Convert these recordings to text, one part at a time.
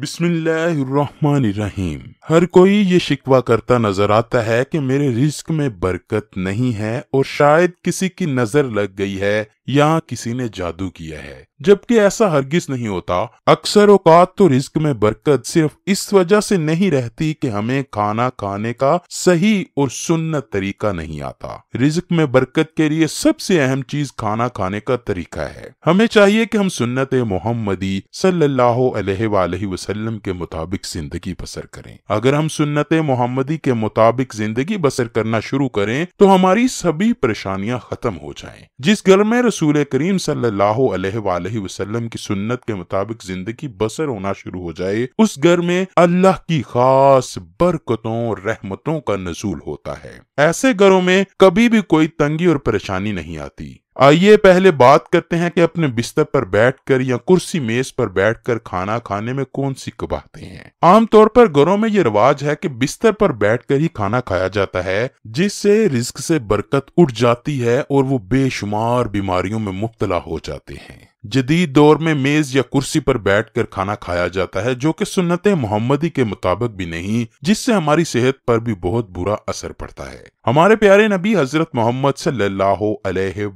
बिस्मिल्लाहिर्रहमानिर्रहीम हर कोई ये शिकवा करता नजर आता है कि मेरे रिस्क में बरकत नहीं है और शायद किसी की नजर लग गई है या किसी ने जादू किया है जबकि ऐसा हरगिज नहीं होता अक्सर औकात तो रिस्क में बरकत सिर्फ इस वजह से नहीं रहती कि हमें खाना खाने का सही और सुन्नत तरीका नहीं आता रिस्क में बरकत के लिए सबसे अहम चीज खाना खाने का तरीका है हमें चाहिए कि हम सुन्नत मोहम्मदी सल्लल्लाहु अलैहि वसल्लम के मुताबिक जिंदगी बसर करें अगर हम सुन्नत मोहम्मदी के मुताबिक जिंदगी बसर करना शुरू करें तो हमारी सभी परेशानियां खत्म हो जाए जिस घर में रसूल करीम सल्लल्लाहु अलैहि वसल्लम की सुन्नत के मुताबिक जिंदगी बसर होना शुरू हो जाए उस घर में अल्लाह की खास बरकतों रहमतों का नजूल होता है ऐसे घरों में कभी भी कोई तंगी और परेशानी नहीं आती आइए पहले बात करते हैं कि अपने बिस्तर पर बैठकर या कुर्सी मेज पर बैठकर खाना खाने में कौन सी कबाहते हैं आमतौर पर घरों में ये रिवाज है कि बिस्तर पर बैठकर ही खाना खाया जाता है जिससे रिस्क से बरकत उठ जाती है और वो बेशुमार बीमारियों में मुबतला हो जाते हैं जदीद दौर में मेज या कुर्सी पर बैठकर खाना खाया जाता है जो कि सुन्नत मोहम्मदी के मुताबिक भी नहीं जिससे हमारी सेहत पर भी बहुत बुरा असर पड़ता है हमारे प्यारे नबी हजरत मोहम्मद सल्लल्लाहु अलैहि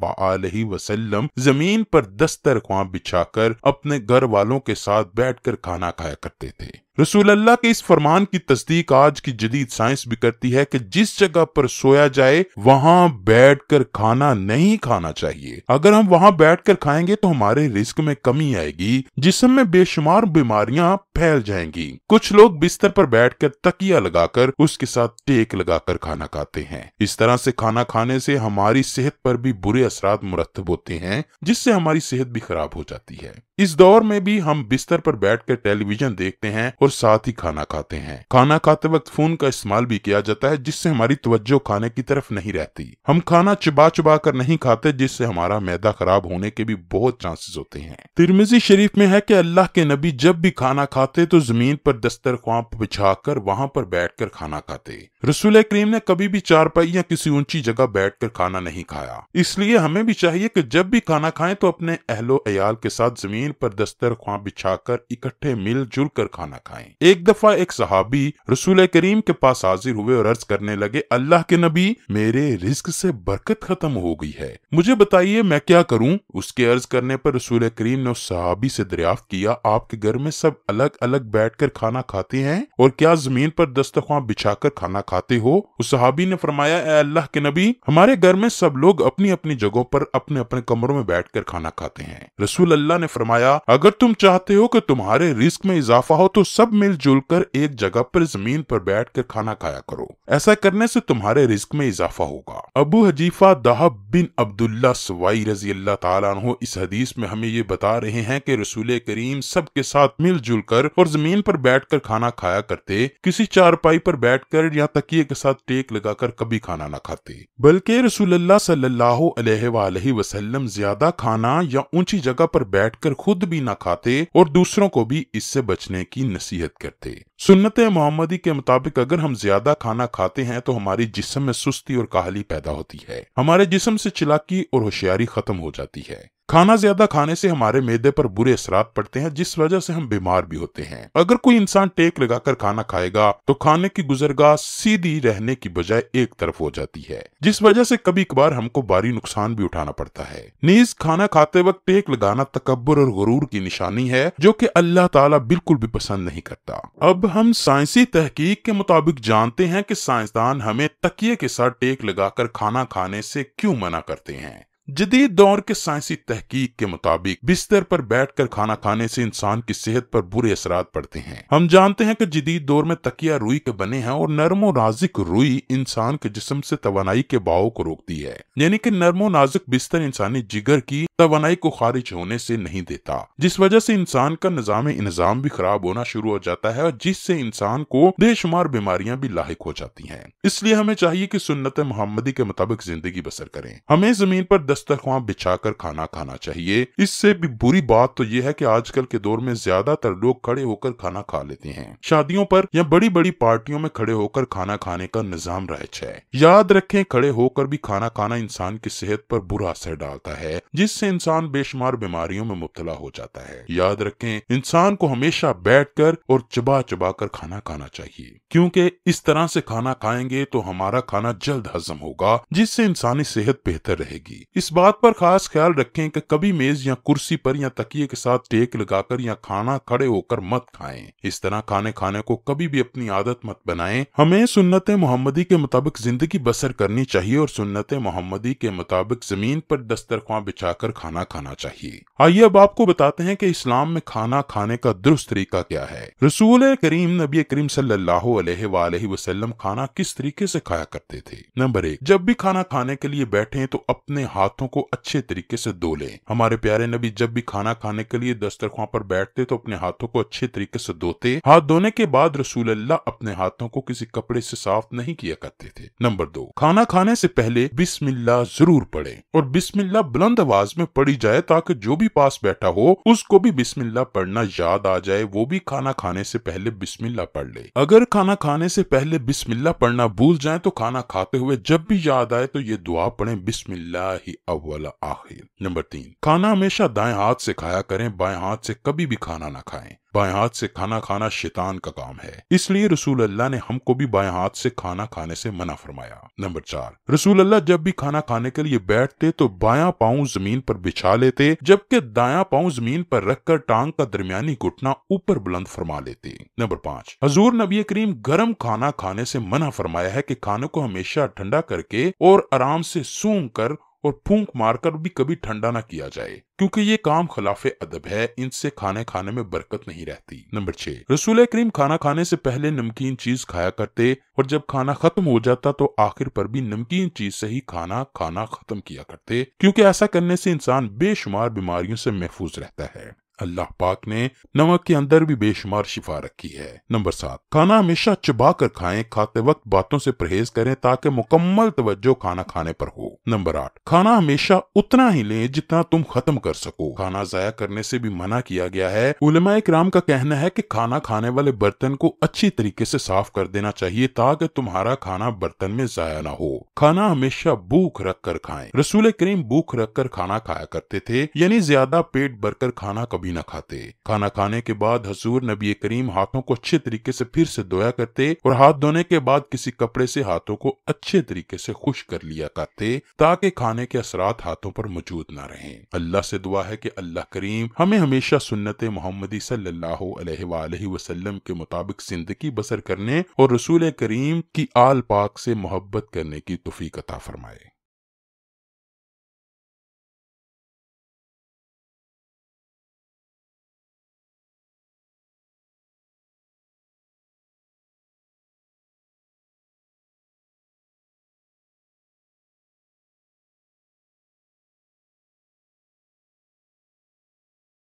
वसल्लम जमीन पर दस्तरखान बिछाकर अपने घर वालों के साथ बैठकर खाना खाया करते थे रसूल अल्लाह के इस फरमान की तस्दीक आज की जदीद साइंस भी करती है कि जिस जगह पर सोया जाए वहाँ बैठकर खाना नहीं खाना चाहिए अगर हम वहाँ बैठकर खाएंगे तो हमारे रिस्क में कमी आएगी जिसम में बेशुमार बीमारियाँ फैल जाएंगी कुछ लोग बिस्तर पर बैठकर तकिया लगाकर उसके साथ टेक लगाकर खाना खाते हैं इस तरह से खाना खाने से हमारी सेहत पर भी बुरे असरात मुरतब होते हैं जिससे हमारी सेहत भी खराब हो जाती है इस दौर में भी हम बिस्तर पर बैठकर टेलीविजन देखते हैं और साथ ही खाना खाते हैं खाना खाते वक्त फोन का इस्तेमाल भी किया जाता है जिससे हमारी तवज्जो खाने की तरफ नहीं रहती हम खाना चुबा चुबा कर नहीं खाते जिससे हमारा मैदा खराब होने के भी बहुत चांसेस होते हैं तिरमिजी शरीफ में है की अल्लाह के नबी जब भी खाना खाते तो जमीन पर ख्वाब बिछा कर वहाँ पर बैठ कर खाना खाते रसूल करीम ने कभी भी चारपाई या किसी ऊंची जगह बैठ कर खाना नहीं खाया इसलिए हमें भी चाहिए की जब भी खाना खाए तो अपने अहलो अयाल के साथ जमीन जमीन पर बिछा बिछाकर इकट्ठे मिलजुल कर खाना खाएं। एक दफा एक सहाबी रसूल करीम के पास हाजिर हुए और अर्ज करने लगे अल्लाह के नबी मेरे रिस्क से बरकत खत्म हो गई है मुझे बताइए मैं क्या करूं? उसके अर्ज करने पर रसूल करीम ने उस सहाबी से दरियाफ्त किया आपके घर में सब अलग अलग बैठ कर खाना खाते हैं और क्या जमीन पर बिछा बिछाकर खाना खाते हो उस सहाबी ने फरमाया अल्लाह के नबी हमारे घर में सब लोग अपनी अपनी जगहों पर अपने अपने कमरों में बैठ कर खाना खाते हैं रसूल अल्लाह ने फरमाया फरमाया अगर तुम चाहते हो कि तुम्हारे रिस्क में इजाफा हो तो सब मिलजुल कर एक जगह पर जमीन पर बैठ कर खाना खाया करो ऐसा करने से तुम्हारे रिस्क में इजाफा होगा अबू हजीफा दहब बिन अब्दुल्ला सवाई रजी अल्लाह तु इस हदीस में हमें ये बता रहे हैं कि रसूल करीम सब के साथ मिलजुल कर और जमीन पर बैठ कर खाना खाया करते किसी चारपाई पर बैठ कर या तकिए के साथ टेक लगाकर कभी खाना ना खाते बल्कि रसूल सल्लाह ज्यादा खाना या ऊंची जगह पर बैठ कर खुद भी ना खाते और दूसरों को भी इससे बचने की नसीहत करते सुन्नत मोहम्मदी के मुताबिक अगर हम ज्यादा खाना खाते हैं तो हमारे जिसम में सुस्ती और काहली पैदा होती है हमारे जिसम से चिलाकी और होशियारी खत्म हो जाती है खाना ज्यादा खाने से हमारे मेदे पर बुरे असरात पड़ते हैं जिस वजह से हम बीमार भी होते हैं अगर कोई इंसान टेक लगाकर खाना खाएगा तो खाने की गुजरगाह सीधी रहने की बजाय एक तरफ हो जाती है जिस वजह से कभी कभार हमको भारी नुकसान भी उठाना पड़ता है नीज खाना खाते वक्त टेक लगाना तकबर और गुरूर की निशानी है जो की अल्लाह तला बिल्कुल भी पसंद नहीं करता अब हम साइंसी तहकीक के मुताबिक जानते हैं की साइंसदान हमें तकिए के साथ टेक लगाकर खाना खाने से क्यूँ मना करते हैं जदीद दौर के साइंसी तहकीक के मुताबिक बिस्तर पर बैठकर खाना खाने से इंसान की सेहत पर बुरे असरात पड़ते हैं हम जानते हैं कि जदीद दौर में तकिया रुई के बने हैं और नरमो नाजिक रुई इंसान के जिसम से तोानाई के बहाव को रोकती है यानी कि नरमो नाजुक बिस्तर इंसानी जिगर की तोानाई को खारिज होने से नहीं देता जिस वजह से इंसान का निजाम इंजाम भी खराब होना शुरू हो जाता है और जिससे इंसान को बेशुमार बीमारियां भी लाक हो जाती है इसलिए हमें चाहिए की सुन्नत मोहम्मदी के मुताबिक जिंदगी बसर करें हमें जमीन पर दस्तरखान बिछा कर बिछाकर खाना खाना चाहिए इससे भी बुरी बात तो ये है कि आजकल के दौर में ज्यादातर लोग खड़े होकर खाना खा लेते हैं शादियों पर या बड़ी बड़ी पार्टियों में खड़े होकर खाना खाने का निजाम रह है याद रखे खड़े होकर भी खाना खाना इंसान की सेहत पर बुरा असर डालता है जिससे इंसान बेशुमार बीमारियों में मुबतला हो जाता है याद रखे इंसान को हमेशा कर और चबा चबा कर खाना खाना चाहिए क्योंकि इस तरह से खाना खाएंगे तो हमारा खाना जल्द हजम होगा जिससे इंसानी सेहत बेहतर रहेगी इस इस बात पर खास ख्याल रखें कि कभी मेज या कुर्सी पर या तकिए के साथ टेक लगाकर या खाना खड़े होकर मत खाएं। इस तरह खाने खाने को कभी भी अपनी आदत मत बनाएं। हमें सुन्नत मोहम्मदी के मुताबिक जिंदगी बसर करनी चाहिए और सुन्नत मोहम्मदी के मुताबिक जमीन पर बिछा बिछाकर खाना खाना चाहिए आइए अब आपको बताते हैं की इस्लाम में खाना खाने का दुरुस्त तरीका क्या है रसूल करीम नबी करीम सल्लल्लाहु खाना किस तरीके ऐसी खाया करते थे नंबर एक जब भी खाना खाने के लिए बैठे तो अपने हाथ हाथों को अच्छे तरीके से धो लें हमारे प्यारे नबी जब भी खाना खाने के लिए दस्तरखान पर बैठते तो अपने हाथों को अच्छे तरीके से धोते हाथ धोने के बाद रसूल अल्लाह अपने हाथों को किसी कपड़े से साफ नहीं किया करते थे नंबर दो खाना खाने से पहले बिस्मिल्ला जरूर पढ़े और बिस्मिल्ला बुलंद आवाज में पढ़ी जाए ताकि जो भी पास बैठा हो उसको भी बिस्मिल्ला पढ़ना याद आ जाए वो भी खाना खाने से पहले बिस्मिल्ला पढ़ ले अगर खाना खाने से पहले बिस्मिल्ला पढ़ना भूल जाए तो खाना खाते हुए जब भी याद आए तो ये दुआ पढ़े बिस्मिल्ला ही अव्वल आखिर नंबर तीन खाना हमेशा दाएं हाथ से खाया करें बाएं हाथ से कभी भी खाना ना खाएं बाएं हाथ से खाना खाना शैतान का काम है इसलिए रसूल अल्लाह ने हमको भी बाएं हाथ से खाना खाने से मना फरमाया नंबर चार रसूल अल्लाह जब भी खाना खाने के लिए बैठते तो बाया पाँव जमीन पर बिछा लेते जबकि दाया पाँव जमीन पर रखकर टांग का दरमियानी घुटना ऊपर बुलंद फरमा लेते नंबर पाँच हजूर नबी करीम गर्म खाना खाने से मना फरमाया है की खाने को हमेशा ठंडा करके और आराम से सूंघ कर और फूंक मारकर भी कभी ठंडा ना किया जाए क्योंकि ये काम खिलाफ अदब है इनसे खाने खाने में बरकत नहीं रहती नंबर छह रसूल करीम खाना खाने से पहले नमकीन चीज खाया करते और जब खाना खत्म हो जाता तो आखिर पर भी नमकीन चीज से ही खाना खाना खत्म किया करते क्योंकि ऐसा करने से इंसान बेशुमार बीमारियों से महफूज रहता है अल्लाह पाक ने नमक के अंदर भी बेशुमार शिफा रखी है नंबर सात खाना हमेशा चबा कर खाएं खाते वक्त बातों से परहेज करें ताकि मुकम्मल तवज्जो खाना खाने पर हो नंबर आठ खाना हमेशा उतना ही लें जितना तुम खत्म कर सको खाना जाया करने से भी मना किया गया है उलमा इक्राम का कहना है कि खाना खाने वाले बर्तन को अच्छी तरीके से साफ कर देना चाहिए ताकि तुम्हारा खाना बर्तन में जाया ना हो खाना हमेशा भूख रख कर खाए रसूल करीम भूख रख कर खाना खाया करते थे यानी ज्यादा पेट भरकर खाना कभी भी न खाते खाना खाने के बाद हसूर नबी करीम हाथों को अच्छे तरीके से फिर से धोया करते और हाथ धोने के बाद किसी कपड़े से हाथों को अच्छे तरीके से खुश कर लिया करते ताकि खाने के असरात हाथों पर मौजूद न रहे अल्लाह से दुआ है कि अल्लाह करीम हमें हमेशा सुन्नत मोहम्मदी सल्लाम के मुताबिक जिंदगी बसर करने और रसूल करीम की आल पाक से मोहब्बत करने की तुफी कता फरमाए